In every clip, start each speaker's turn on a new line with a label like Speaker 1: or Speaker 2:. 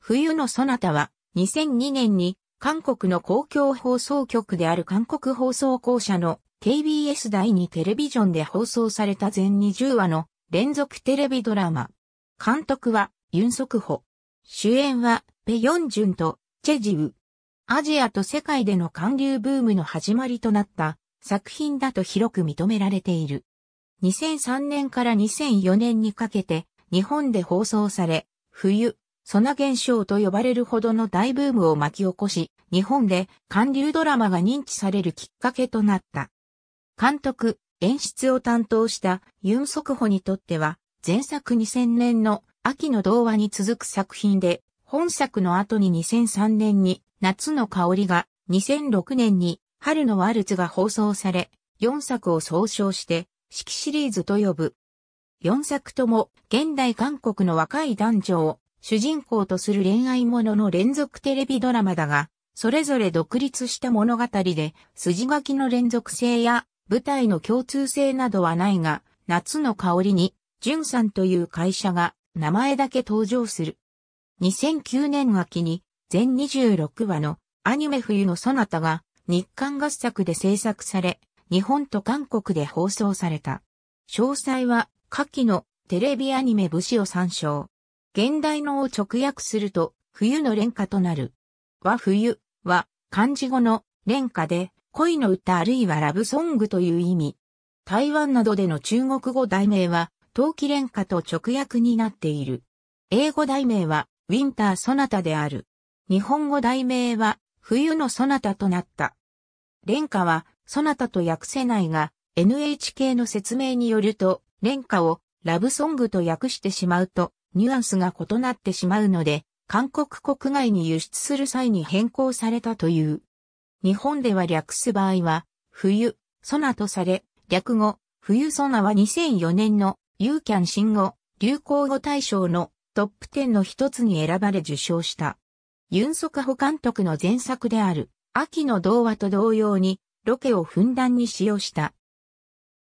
Speaker 1: 冬のそなたは、2002年に、韓国の公共放送局である韓国放送公社の KBS 第2テレビジョンで放送された全20話の連続テレビドラマ。監督はユン・ソクホ。主演はペ・ヨンジュンとチェジウ。アジアと世界での韓流ブームの始まりとなった作品だと広く認められている。2003年から2004年にかけて日本で放送され、冬、ソナ現象と呼ばれるほどの大ブームを巻き起こし、日本で韓流ドラマが認知されるきっかけとなった。監督、演出を担当したユン・ソクホにとっては、前作2000年の秋の童話に続く作品で、本作の後に2003年に夏の香りが、2006年に春のワルツが放送され、4作を総称して、式シリーズと呼ぶ。4作とも現代韓国の若い男女を主人公とする恋愛ものの連続テレビドラマだが、それぞれ独立した物語で、筋書きの連続性や舞台の共通性などはないが、夏の香りに、純さんという会社が名前だけ登場する。2009年秋に全26話のアニメ冬のそなたが日韓合作で制作され、日本と韓国で放送された。詳細は下記のテレビアニメ武士を参照。現代のを直訳すると、冬の連歌となる。和冬は、漢字語の連歌で、恋の歌あるいはラブソングという意味。台湾などでの中国語題名は、冬季連歌と直訳になっている。英語題名は、ウィンターソナタである。日本語題名は、冬のソナタとなった。連歌は、ソナタと訳せないが、NHK の説明によると、連歌をラブソングと訳してしまうと、ニュアンスが異なってしまうので、韓国国外に輸出する際に変更されたという。日本では略す場合は、冬、ソナとされ、略語、冬ソナは2004年の、ユーキャン新語、流行語大賞のトップ10の一つに選ばれ受賞した。ユンソカホ監督の前作である、秋の童話と同様に、ロケをふんだんに使用した。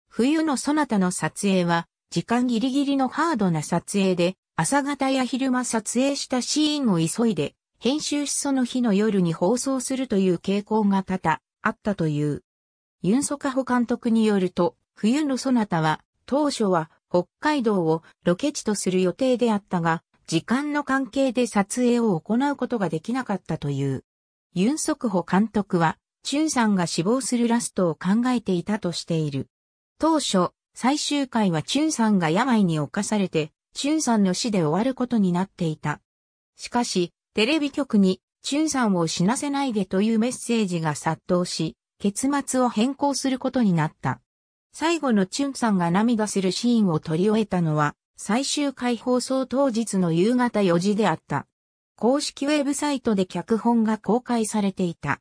Speaker 1: 冬のソナタの撮影は、時間ギリギリのハードな撮影で、朝方や昼間撮影したシーンを急いで、編集しその日の夜に放送するという傾向が多々あったという。ユンソカホ監督によると、冬のそなたは、当初は北海道をロケ地とする予定であったが、時間の関係で撮影を行うことができなかったという。ユンソクホ監督は、チュンさんが死亡するラストを考えていたとしている。当初、最終回はチュンさんが病に侵されてチュンさんの死で終わることになっていた。しかし、テレビ局に、チュンさんを死なせないでというメッセージが殺到し、結末を変更することになった。最後のチュンさんが涙するシーンを取り終えたのは、最終回放送当日の夕方4時であった。公式ウェブサイトで脚本が公開されていた。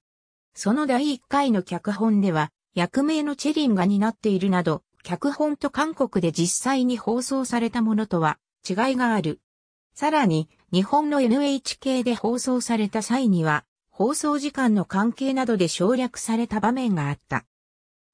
Speaker 1: その第1回の脚本では、役名のチェリンが担っているなど、脚本と韓国で実際に放送されたものとは違いがある。さらに、日本の NHK で放送された際には、放送時間の関係などで省略された場面があった。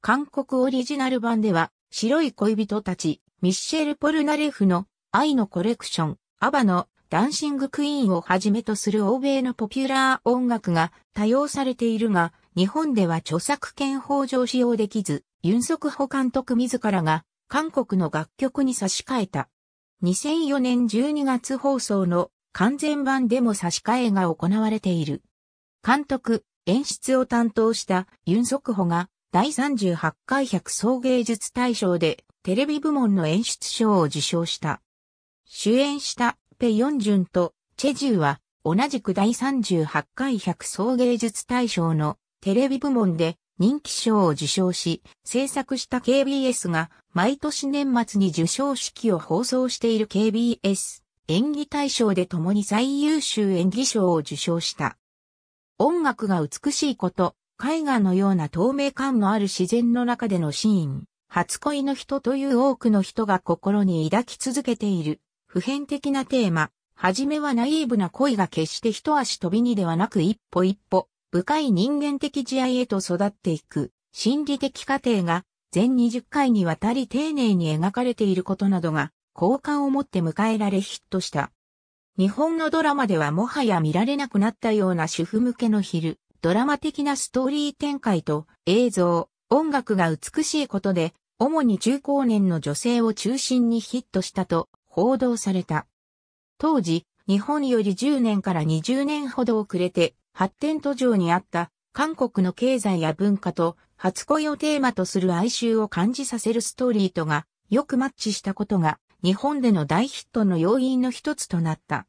Speaker 1: 韓国オリジナル版では、白い恋人たち、ミッシェル・ポルナレフの愛のコレクション、アバのダンシング・クイーンをはじめとする欧米のポピュラー音楽が多用されているが、日本では著作権法上使用できず、ユンソクホ監督自らが韓国の楽曲に差し替えた。2004年12月放送の完全版でも差し替えが行われている。監督、演出を担当したユン・ソクホが第38回百総芸術大賞でテレビ部門の演出賞を受賞した。主演したペ・ヨンジュンとチェジュは同じく第38回百総芸術大賞のテレビ部門で人気賞を受賞し、制作した KBS が毎年年末に受賞式を放送している KBS 演技大賞で共に最優秀演技賞を受賞した。音楽が美しいこと、絵画のような透明感のある自然の中でのシーン、初恋の人という多くの人が心に抱き続けている、普遍的なテーマ、はじめはナイーブな恋が決して一足飛びにではなく一歩一歩、深い人間的慈愛へと育っていく心理的過程が全20回にわたり丁寧に描かれていることなどが好感を持って迎えられヒットした。日本のドラマではもはや見られなくなったような主婦向けの昼、ドラマ的なストーリー展開と映像、音楽が美しいことで、主に中高年の女性を中心にヒットしたと報道された。当時、日本より10年から20年ほど遅れて発展途上にあった韓国の経済や文化と初恋をテーマとする哀愁を感じさせるストーリーとがよくマッチしたことが日本での大ヒットの要因の一つとなった。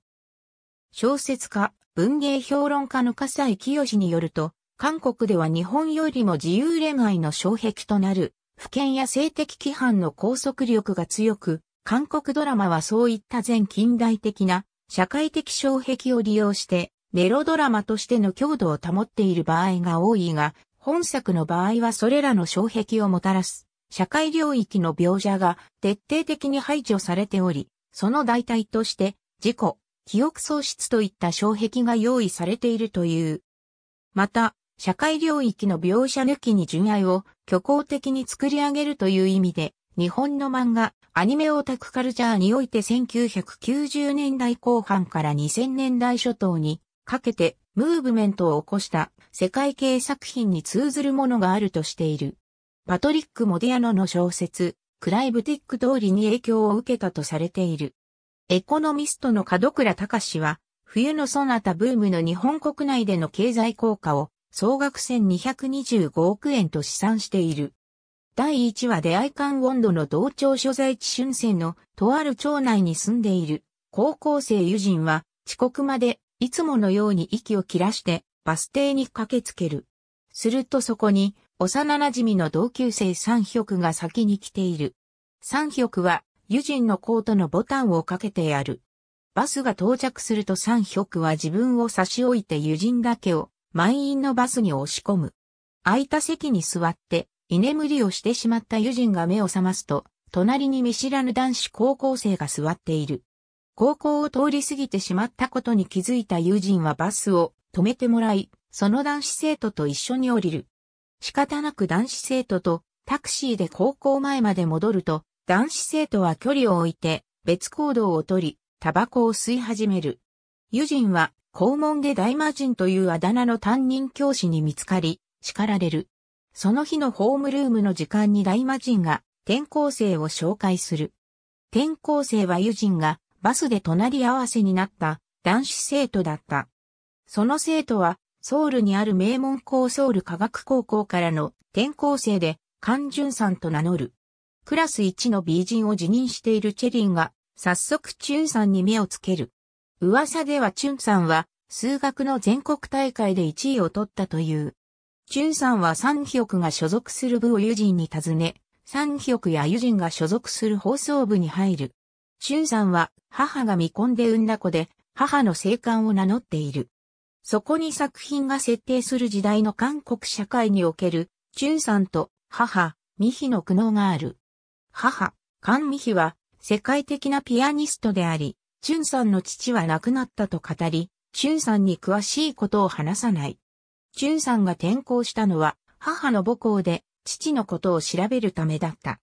Speaker 1: 小説家、文芸評論家の笠井清によると、韓国では日本よりも自由恋愛の障壁となる、不権や性的規範の拘束力が強く、韓国ドラマはそういった全近代的な社会的障壁を利用してメロドラマとしての強度を保っている場合が多いが、本作の場合はそれらの障壁をもたらす、社会領域の描写が徹底的に排除されており、その代替として、事故、記憶喪失といった障壁が用意されているという。また、社会領域の描写抜きに純愛を虚構的に作り上げるという意味で、日本の漫画、アニメオタクカルチャーにおいて1990年代後半から2000年代初頭にかけてムーブメントを起こした世界系作品に通ずるものがあるとしている。パトリック・モディアノの小説、クライブティック通りに影響を受けたとされている。エコノミストの門倉隆は、冬のソナタブームの日本国内での経済効果を総額1225億円と試算している。第1話で愛館温度の同調所在地春戦のとある町内に住んでいる高校生友人は遅刻までいつものように息を切らしてバス停に駆けつける。するとそこに幼馴染の同級生三玉が先に来ている。三玉は友人のコートのボタンをかけてやる。バスが到着すると三玉は自分を差し置いて友人だけを満員のバスに押し込む。空いた席に座って居眠りをしてしまった友人が目を覚ますと、隣に見知らぬ男子高校生が座っている。高校を通り過ぎてしまったことに気づいた友人はバスを止めてもらい、その男子生徒と一緒に降りる。仕方なく男子生徒とタクシーで高校前まで戻ると、男子生徒は距離を置いて別行動をとり、タバコを吸い始める。友人は校門で大魔人というあだ名の担任教師に見つかり、叱られる。その日のホームルームの時間に大魔人が転校生を紹介する。転校生は友人がバスで隣り合わせになった男子生徒だった。その生徒は、ソウルにある名門校ソウル科学高校からの転校生で、カンジュンさんと名乗る。クラス1の美人を辞任しているチェリンが、早速チュンさんに目をつける。噂ではチュンさんは、数学の全国大会で1位を取ったという。チュンさんはサンヒョクが所属する部を友人に尋ね、サンヒョクや友人が所属する放送部に入る。ンさんは母が未婚で産んだ子で、母の生還を名乗っている。そこに作品が設定する時代の韓国社会における、ンさんと母、ミヒの苦悩がある。母、韓ミヒは世界的なピアニストであり、ンさんの父は亡くなったと語り、ンさんに詳しいことを話さない。ンさんが転校したのは母の母校で父のことを調べるためだった。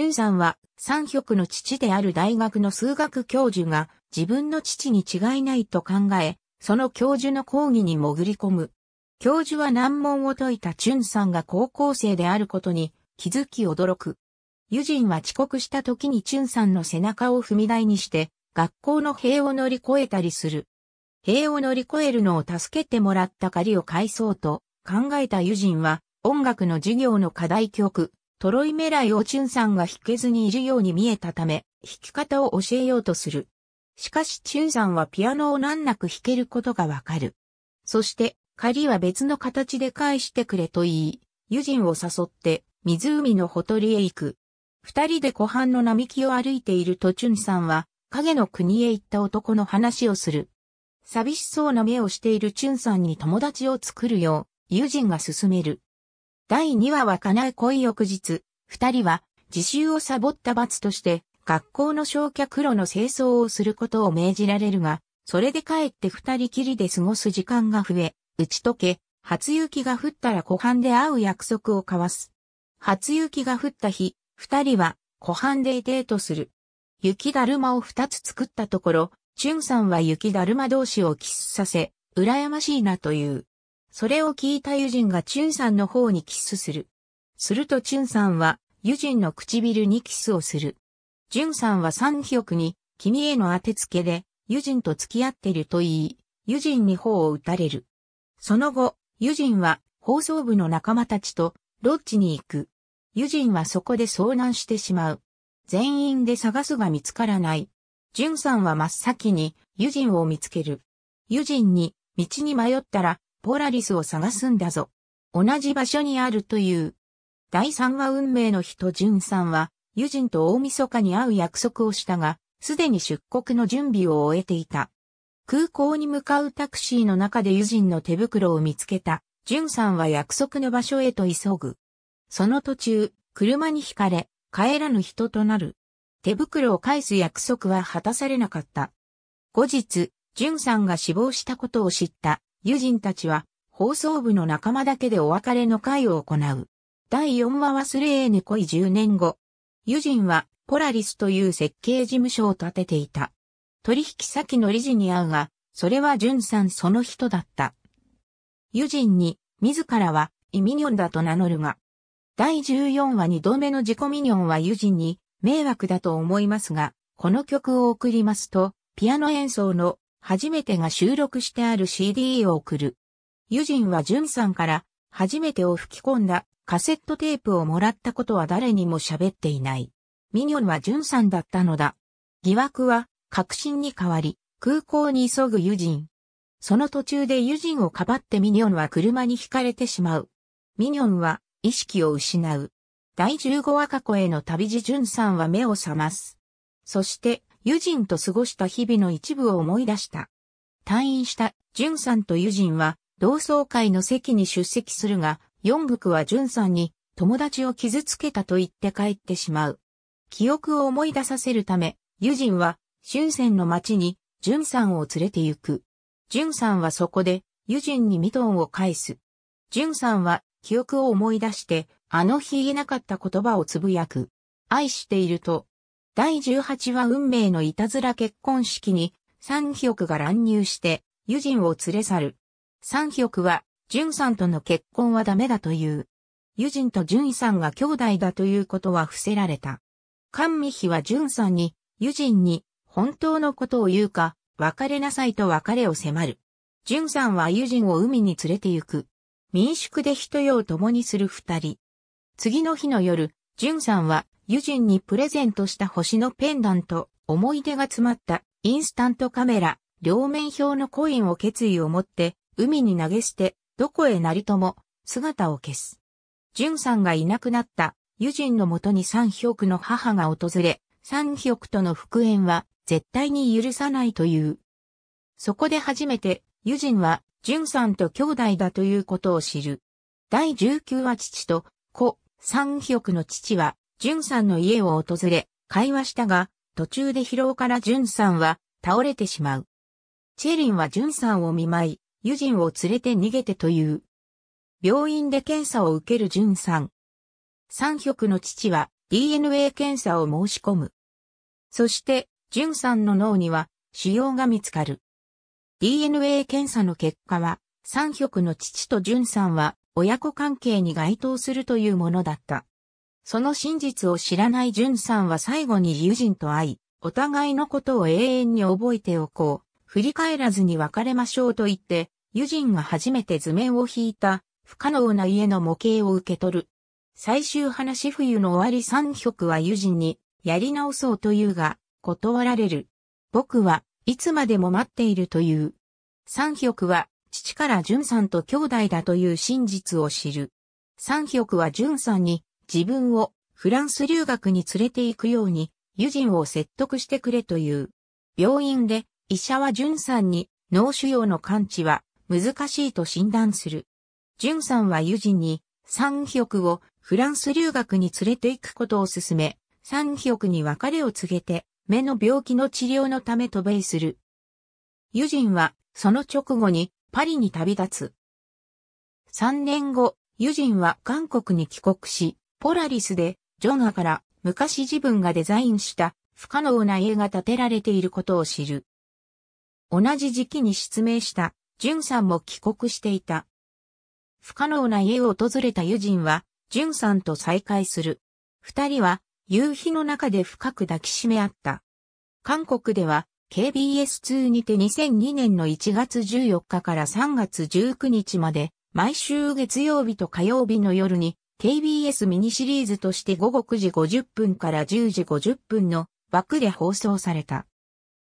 Speaker 1: ンさんは、三曲の父である大学の数学教授が、自分の父に違いないと考え、その教授の講義に潜り込む。教授は難問を解いたチュンさんが高校生であることに気づき驚く。友人は遅刻した時にチュンさんの背中を踏み台にして学校の塀を乗り越えたりする。塀を乗り越えるのを助けてもらった借りを返そうと考えた友人は音楽の授業の課題曲トロイメライをチュンさんが弾けずにいるように見えたため、弾き方を教えようとする。しかしチュンさんはピアノを難なく弾けることがわかる。そして、借りは別の形で返してくれと言い、友人を誘って、湖のほとりへ行く。二人で湖畔の並木を歩いているとチュンさんは、影の国へ行った男の話をする。寂しそうな目をしているチュンさんに友達を作るよう、友人が勧める。第2話は叶う恋翌日、二人は自習をサボった罰として学校の焼却炉の清掃をすることを命じられるが、それで帰って二人きりで過ごす時間が増え、打ち解け、初雪が降ったら湖畔で会う約束を交わす。初雪が降った日、二人は湖畔でデートする。雪だるまを二つ作ったところ、チュンさんは雪だるま同士をキスさせ、羨ましいなという。それを聞いたユジンがチュンさんの方にキスする。するとチュンさんは、ユジンの唇にキスをする。ジュンさんはサンヒョクに、君への当てつけで、ユジンと付き合ってると言い、ユジンに頬を打たれる。その後、ユジンは放送部の仲間たちとロッジに行く。ユジンはそこで遭難してしまう。全員で探すが見つからない。ジュンさんは真っ先にユジンを見つける。ユジンに道に迷ったらポラリスを探すんだぞ。同じ場所にあるという。第3話運命の人淳さんは、友人と大晦日に会う約束をしたが、すでに出国の準備を終えていた。空港に向かうタクシーの中で友人の手袋を見つけた、淳さんは約束の場所へと急ぐ。その途中、車に惹かれ、帰らぬ人となる。手袋を返す約束は果たされなかった。後日、淳さんが死亡したことを知った友人たちは放送部の仲間だけでお別れの会を行う。第4話忘れえぬ恋10年後。友人はポラリスという設計事務所を建てていた。取引先の理事に会うが、それは淳さんその人だった。友人に自らはイミニョンだと名乗るが、第14話2度目の自己ミニョンは友人に迷惑だと思いますが、この曲を送りますと、ピアノ演奏の初めてが収録してある CD を送る。友人はジュンさんから初めてを吹き込んだカセットテープをもらったことは誰にも喋っていない。ミニョンはジュンさんだったのだ。疑惑は確信に変わり、空港に急ぐ友人。その途中で友人をかばってミニョンは車に惹かれてしまう。ミニョンは意識を失う。第15話過去への旅路ジュンさんは目を覚ます。そして友人と過ごした日々の一部を思い出した。退院した淳さんと友人は同窓会の席に出席するが、四福は淳さんに友達を傷つけたと言って帰ってしまう。記憶を思い出させるため、友人は春泉の町に淳さんを連れて行く。淳さんはそこで友人にミトンを返す。淳さんは記憶を思い出して、あの日言えなかった言葉をつぶやく。愛していると第18話運命のいたずら結婚式に、サンヒョクが乱入して、友人を連れ去る。サンヒョクは、ジュンさんとの結婚はダメだという。友人とジュンさんが兄弟だということは伏せられた。カンミヒはジュンさんに、友人に、本当のことを言うか、別れなさいと別れを迫る。ジュンさんは友人を海に連れて行く。民宿で人用を共にする二人。次の日の夜、ジュンさんは友人にプレゼントした星のペンダント、思い出が詰まったインスタントカメラ、両面表のコインを決意を持って海に投げ捨て、どこへなりとも姿を消す。淳さんがいなくなった友人のもとに三ヒョクの母が訪れ、三ヒョクとの復縁は絶対に許さないという。そこで初めて友人は淳さんと兄弟だということを知る。第19話父と子、三ヒョクの父は淳さんの家を訪れ、会話したが、途中で疲労から淳さんは倒れてしまう。チェリンは淳さんを見舞い、友人を連れて逃げてという。病院で検査を受ける淳さん。三曲の父は DNA 検査を申し込む。そして、淳さんの脳には腫瘍が見つかる。DNA 検査の結果は、三曲の父と淳さんは親子関係に該当するというものだった。その真実を知らない淳さんは最後に友人と会い、お互いのことを永遠に覚えておこう。振り返らずに別れましょうと言って、友人が初めて図面を引いた不可能な家の模型を受け取る。最終話冬の終わり三曲は友人にやり直そうというが、断られる。僕はいつまでも待っているという。三曲は父から淳さんと兄弟だという真実を知る。三曲は淳さんに自分をフランス留学に連れて行くように、友人を説得してくれという。病院で医者は淳さんに脳腫瘍の感知は難しいと診断する。淳さんは友人に三クをフランス留学に連れて行くことを勧め、三クに別れを告げて目の病気の治療のため渡米する。友人はその直後にパリに旅立つ。3年後、友人は韓国に帰国し、ポラリスで、ジョン・アから昔自分がデザインした不可能な家が建てられていることを知る。同じ時期に失明したジュンさんも帰国していた。不可能な家を訪れた友人は、ジュンさんと再会する。二人は夕日の中で深く抱きしめ合った。韓国では KBS2 にて2002年の1月14日から3月19日まで毎週月曜日と火曜日の夜に KBS ミニシリーズとして午後9時50分から10時50分の枠で放送された。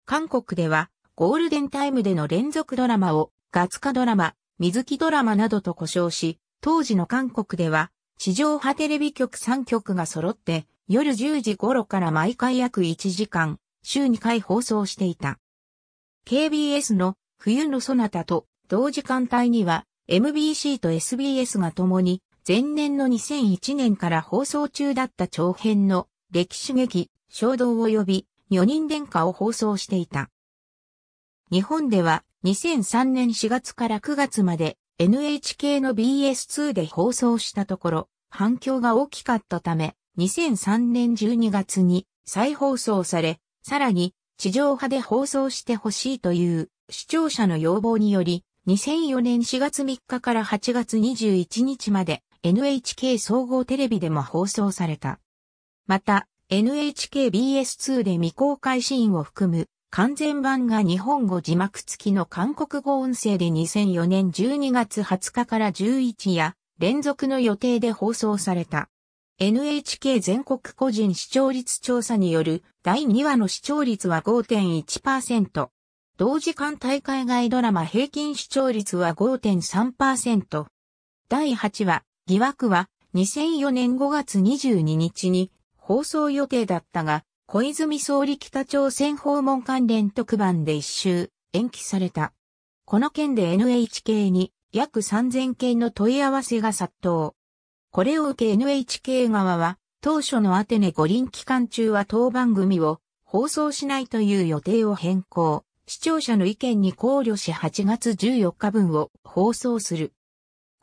Speaker 1: 韓国ではゴールデンタイムでの連続ドラマをガツカドラマ、水木ドラマなどと呼称し、当時の韓国では地上波テレビ局3局が揃って夜10時頃から毎回約1時間、週2回放送していた。KBS の冬のソナタと同時間帯には MBC と SBS が共に前年の2001年から放送中だった長編の歴史劇、衝動及び、女人殿下を放送していた。日本では2003年4月から9月まで NHK の BS2 で放送したところ、反響が大きかったため、2003年12月に再放送され、さらに地上波で放送してほしいという視聴者の要望により、2004年4月3日から8月21日まで NHK 総合テレビでも放送された。また、NHKBS2 で未公開シーンを含む完全版が日本語字幕付きの韓国語音声で2004年12月20日から11夜連続の予定で放送された。NHK 全国個人視聴率調査による第2話の視聴率は5.1%。同時間大会外ドラマ平均視聴率は5.3%。第8話、疑惑は2004年5月22日に放送予定だったが、小泉総理北朝鮮訪問関連特番で一周延期された。この件で NHK に約3000件の問い合わせが殺到。これを受け NHK 側は当初のアテネ五輪期間中は当番組を放送しないという予定を変更。視聴者の意見に考慮し8月14日分を放送する。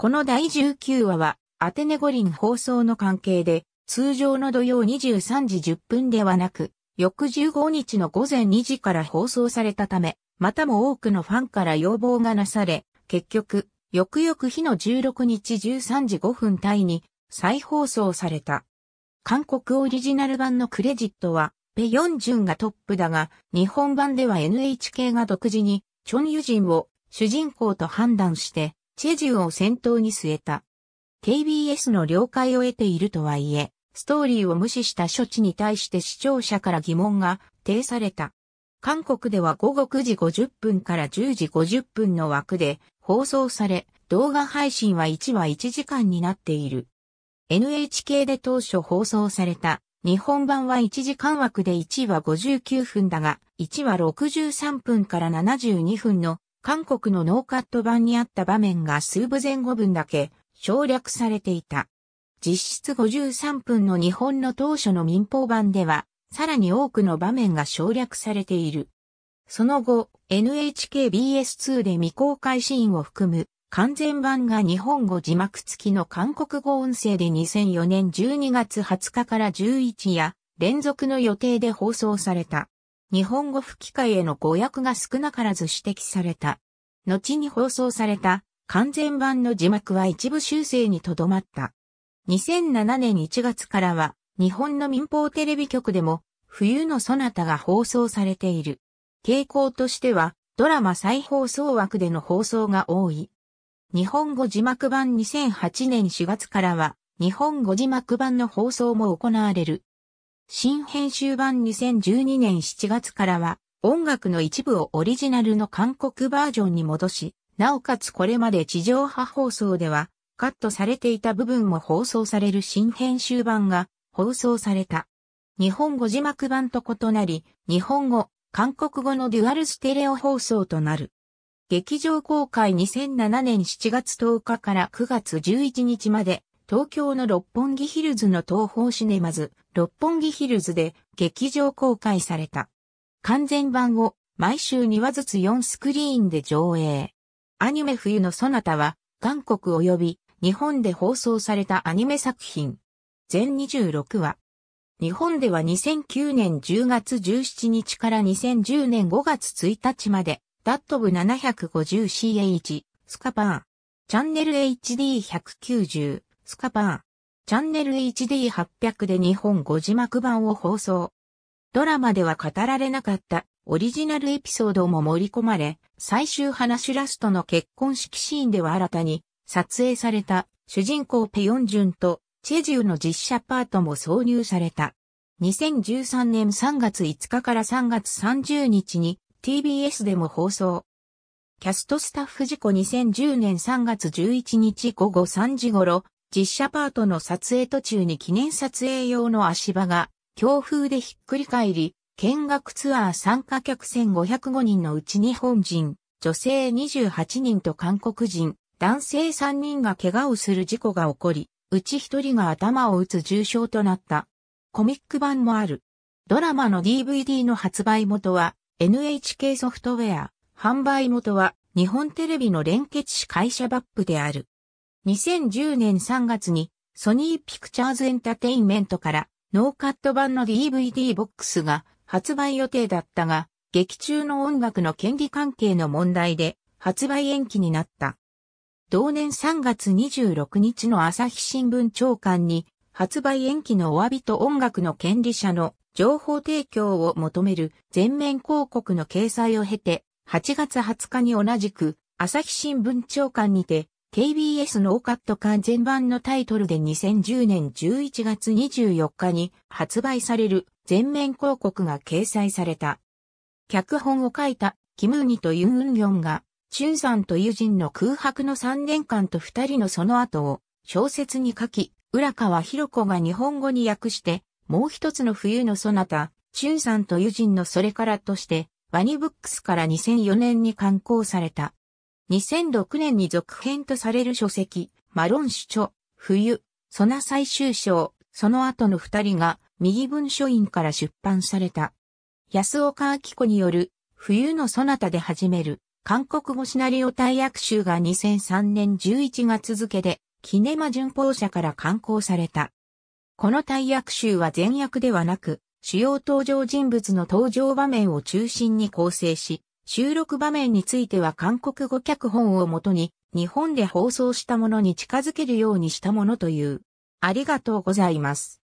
Speaker 1: この第19話は、アテネ五輪放送の関係で、通常の土曜23時10分ではなく、翌15日の午前2時から放送されたため、またも多くのファンから要望がなされ、結局、翌々日の16日13時5分帯に再放送された。韓国オリジナル版のクレジットは、ペヨンジュンがトップだが、日本版では NHK が独自に、チョンユジンを主人公と判断して、チェジュンを先頭に据えた。KBS の了解を得ているとはいえ、ストーリーを無視した処置に対して視聴者から疑問が呈された。韓国では午後9時50分から10時50分の枠で放送され、動画配信は1話1時間になっている。NHK で当初放送された日本版は1時間枠で1話59分だが、1話63分から72分の韓国のノーカット版にあった場面が数部前後分だけ省略されていた。実質53分の日本の当初の民放版では、さらに多くの場面が省略されている。その後、NHKBS2 で未公開シーンを含む完全版が日本語字幕付きの韓国語音声で2004年12月20日から11夜連続の予定で放送された。日本語吹き替えへの誤訳が少なからず指摘された。後に放送された完全版の字幕は一部修正にとどまった。2007年1月からは日本の民放テレビ局でも冬のそなたが放送されている。傾向としてはドラマ再放送枠での放送が多い。日本語字幕版2008年4月からは日本語字幕版の放送も行われる。新編集版2012年7月からは、音楽の一部をオリジナルの韓国バージョンに戻し、なおかつこれまで地上波放送では、カットされていた部分も放送される新編集版が放送された。日本語字幕版と異なり、日本語、韓国語のデュアルステレオ放送となる。劇場公開2007年7月10日から9月11日まで東京の六本木ヒルズの東方シネマズ、六本木ヒルズで劇場公開された。完全版を毎週2話ずつ4スクリーンで上映。アニメ冬のそなたは、韓国及び日本で放送されたアニメ作品。全26話。日本では2009年10月17日から2010年5月1日まで、ダットブ 750CH、スカパー。チャンネル HD190。2カパー。チャンネル HD800 で日本語字幕版を放送。ドラマでは語られなかったオリジナルエピソードも盛り込まれ、最終話ラストの結婚式シーンでは新たに撮影された主人公ペヨンジュンとチェジューの実写パートも挿入された。2013年3月5日から3月30日に TBS でも放送。キャストスタッフ事故2010年3月11日午後3時頃、実写パートの撮影途中に記念撮影用の足場が強風でひっくり返り、見学ツアー参加客1505人のうち日本人、女性28人と韓国人、男性3人が怪我をする事故が起こり、うち1人が頭を打つ重傷となった。コミック版もある。ドラマの DVD の発売元は NHK ソフトウェア、販売元は日本テレビの連結子会社バップである。2010年3月にソニーピクチャーズエンタテインメントからノーカット版の DVD ボックスが発売予定だったが、劇中の音楽の権利関係の問題で発売延期になった。同年3月26日の朝日新聞長官に発売延期のお詫びと音楽の権利者の情報提供を求める全面広告の掲載を経て、8月20日に同じく朝日新聞長官にて KBS ノーカット完全版のタイトルで2010年11月24日に発売される全面広告が掲載された。脚本を書いたキムーニとユン・ウンギョンが、チュンさんとユジンの空白の3年間と2人のその後を小説に書き、浦川博子が日本語に訳して、もう一つの冬のそなた、チュンさんとユジンのそれからとして、ワニブックスから2004年に刊行された。2006年に続編とされる書籍、マロン主著、冬、ソナ最終章、その後の二人が、右文書院から出版された。安岡明子による、冬のソナタで始める、韓国語シナリオ大役集が2003年11月付で、キネマ巡報社から刊行された。この大役集は全役ではなく、主要登場人物の登場場面を中心に構成し、収録場面については韓国語脚本をもとに日本で放送したものに近づけるようにしたものという。ありがとうございます。